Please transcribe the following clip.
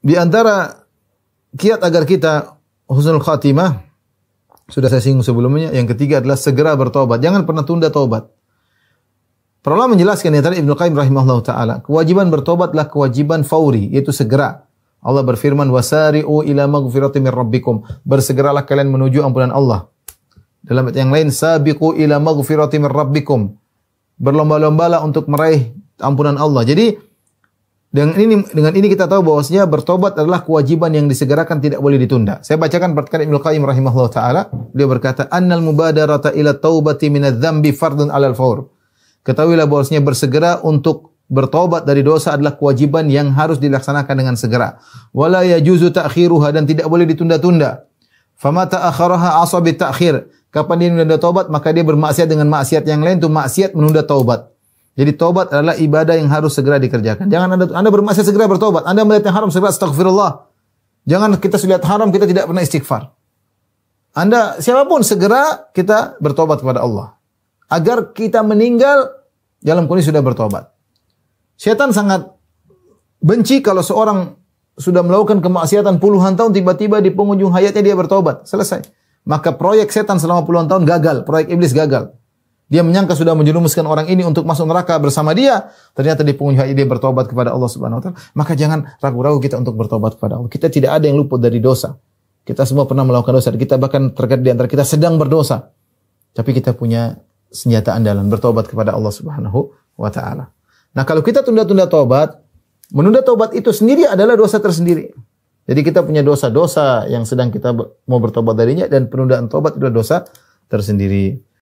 Di antara kiat agar kita husnul khatimah sudah saya singgung sebelumnya. Yang ketiga adalah segera bertobat. Jangan pernah tunda tobat. Pertama menjelaskan antara ya Ibnu Qayyim rahimahullah taala, kewajiban bertobatlah kewajiban fauri, yaitu segera. Allah berfirman, "Wasari'u ila maghfirati min rabbikum." Bersegeralah kalian menuju ampunan Allah. Dalam ayat yang lain, "Sabiqu ila maghfirati min rabbikum." Berlomba-lombalah untuk meraih ampunan Allah. Jadi, dengan ini dengan ini kita tahu bahwasanya bertobat adalah kewajiban yang disegerakan tidak boleh ditunda. Saya bacakan perkataan Ibnu Qayyim rahimahullah taala, dia berkata, "Annal mubadarata ila taubati minadz-dzambi fardun 'alal faur." Ketahuilah bahwasanya bersegera untuk bertobat dari dosa adalah kewajiban yang harus dilaksanakan dengan segera. Wala yajuzu ta'khiruha dan tidak boleh ditunda-tunda. Famata akharaha asabi ta'khir. Kapan dia menunda taubat, maka dia bermaksiat dengan maksiat yang lain itu maksiat menunda taubat. Jadi tobat adalah ibadah yang harus segera dikerjakan. Jangan Anda Anda bermaksiat segera bertobat. Anda melihat yang haram segera astagfirullah. Jangan kita lihat haram kita tidak pernah istighfar. Anda siapapun segera kita bertobat kepada Allah. Agar kita meninggal dalam kondisi sudah bertobat. Setan sangat benci kalau seorang sudah melakukan kemaksiatan puluhan tahun tiba-tiba di penghujung hayatnya dia bertobat. Selesai. Maka proyek setan selama puluhan tahun gagal, proyek iblis gagal. Dia menyangka sudah menjerumuskan orang ini untuk masuk neraka bersama dia. Ternyata di penghujung dia bertobat kepada Allah Subhanahu wa taala. Maka jangan ragu-ragu kita untuk bertobat kepada Allah. Kita tidak ada yang luput dari dosa. Kita semua pernah melakukan dosa. Kita bahkan terkait di antara kita sedang berdosa. Tapi kita punya senjata andalan bertobat kepada Allah Subhanahu wa taala. Nah, kalau kita tunda-tunda tobat, menunda tobat itu sendiri adalah dosa tersendiri. Jadi kita punya dosa-dosa yang sedang kita mau bertobat darinya dan penundaan tobat adalah dosa tersendiri.